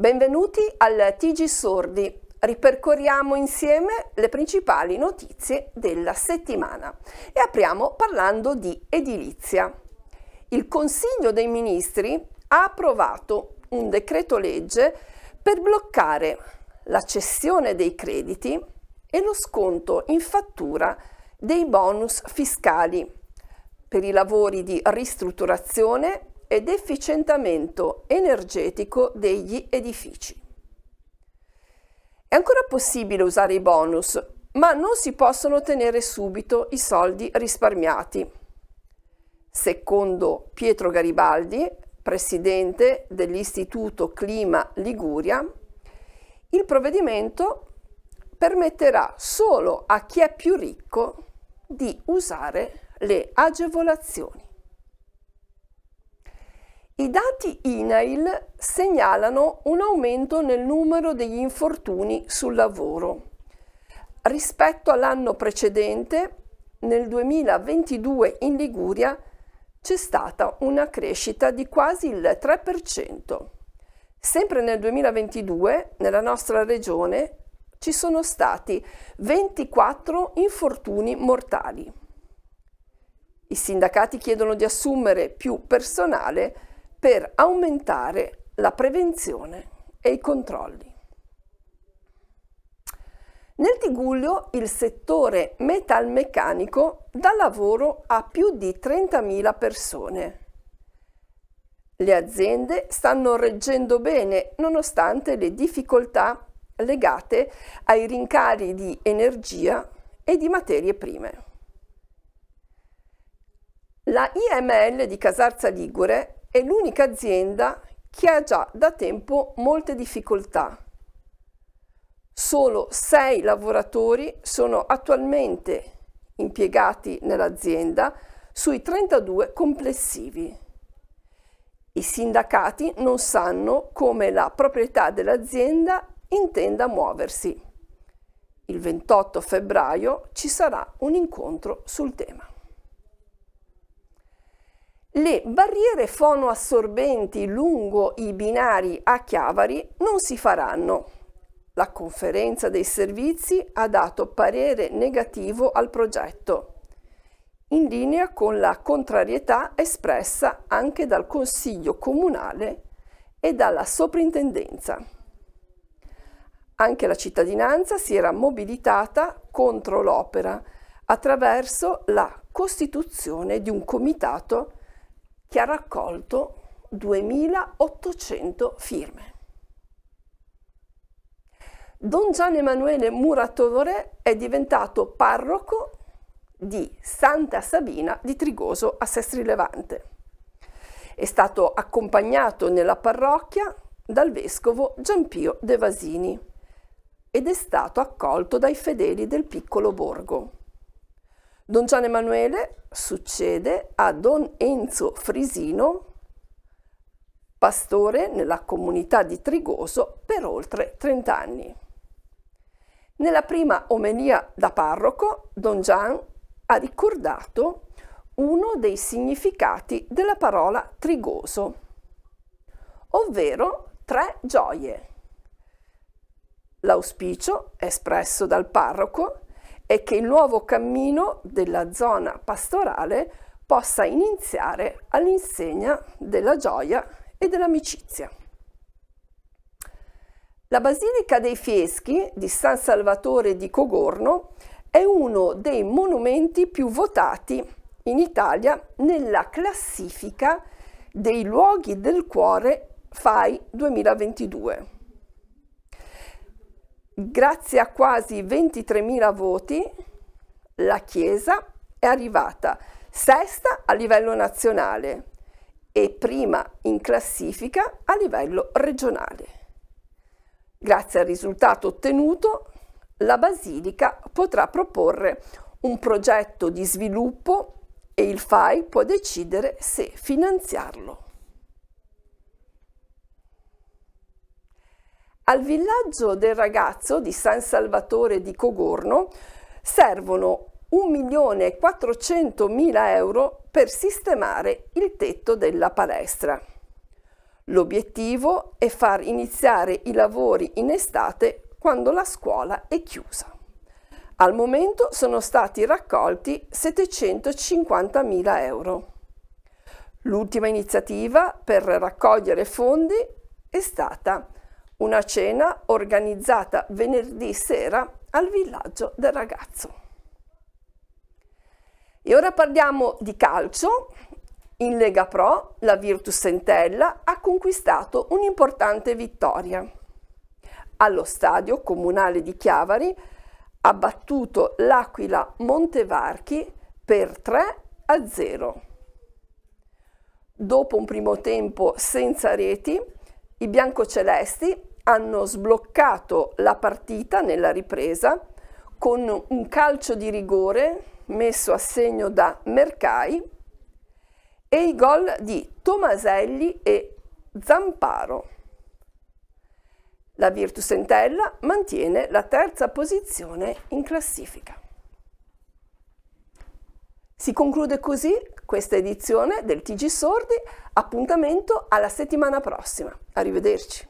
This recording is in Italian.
Benvenuti al TG Sordi. Ripercorriamo insieme le principali notizie della settimana e apriamo parlando di edilizia. Il Consiglio dei Ministri ha approvato un decreto legge per bloccare la cessione dei crediti e lo sconto in fattura dei bonus fiscali per i lavori di ristrutturazione ed efficientamento energetico degli edifici. È ancora possibile usare i bonus, ma non si possono ottenere subito i soldi risparmiati. Secondo Pietro Garibaldi, presidente dell'Istituto Clima Liguria, il provvedimento permetterà solo a chi è più ricco di usare le agevolazioni. I dati INAIL segnalano un aumento nel numero degli infortuni sul lavoro. Rispetto all'anno precedente, nel 2022 in Liguria c'è stata una crescita di quasi il 3%. Sempre nel 2022, nella nostra regione, ci sono stati 24 infortuni mortali. I sindacati chiedono di assumere più personale per aumentare la prevenzione e i controlli. Nel Tigullio il settore metalmeccanico dà lavoro a più di 30.000 persone. Le aziende stanno reggendo bene nonostante le difficoltà legate ai rincari di energia e di materie prime. La IML di Casarza Ligure è l'unica azienda che ha già da tempo molte difficoltà. Solo sei lavoratori sono attualmente impiegati nell'azienda sui 32 complessivi. I sindacati non sanno come la proprietà dell'azienda intenda muoversi. Il 28 febbraio ci sarà un incontro sul tema. Le barriere fonoassorbenti lungo i binari a Chiavari non si faranno. La conferenza dei servizi ha dato parere negativo al progetto, in linea con la contrarietà espressa anche dal Consiglio Comunale e dalla Soprintendenza. Anche la cittadinanza si era mobilitata contro l'opera attraverso la costituzione di un comitato che ha raccolto 2.800 firme. Don Gian Emanuele Muratore è diventato parroco di Santa Sabina di Trigoso a Sestri Levante. È stato accompagnato nella parrocchia dal vescovo Giampio De Vasini ed è stato accolto dai fedeli del piccolo borgo. Don Gian Emanuele succede a Don Enzo Frisino, pastore nella comunità di Trigoso per oltre 30 anni. Nella prima omenia da parroco, Don Gian ha ricordato uno dei significati della parola trigoso, ovvero tre gioie. L'auspicio espresso dal parroco e che il nuovo cammino della zona pastorale possa iniziare all'insegna della gioia e dell'amicizia. La Basilica dei Fieschi di San Salvatore di Cogorno è uno dei monumenti più votati in Italia nella classifica dei luoghi del cuore FAI 2022 grazie a quasi 23.000 voti, la Chiesa è arrivata sesta a livello nazionale e prima in classifica a livello regionale. Grazie al risultato ottenuto, la Basilica potrà proporre un progetto di sviluppo e il FAI può decidere se finanziarlo. Al villaggio del ragazzo di San Salvatore di Cogorno servono 1.400.000 euro per sistemare il tetto della palestra. L'obiettivo è far iniziare i lavori in estate quando la scuola è chiusa. Al momento sono stati raccolti 750.000 euro. L'ultima iniziativa per raccogliere fondi è stata una cena organizzata venerdì sera al villaggio del ragazzo. E ora parliamo di calcio. In Lega Pro la Virtus Sentella ha conquistato un'importante vittoria. Allo stadio comunale di Chiavari ha battuto l'Aquila Montevarchi per 3 a 0. Dopo un primo tempo senza reti, i biancocelesti hanno sbloccato la partita nella ripresa con un calcio di rigore messo a segno da Mercai e i gol di Tomaselli e Zamparo. La Virtus Entella mantiene la terza posizione in classifica. Si conclude così questa edizione del TG Sordi, appuntamento alla settimana prossima. Arrivederci.